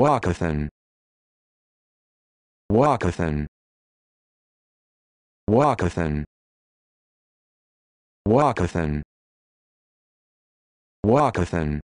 Walkathon. Walkathon. Walkathon. Walkathon. Walkathon.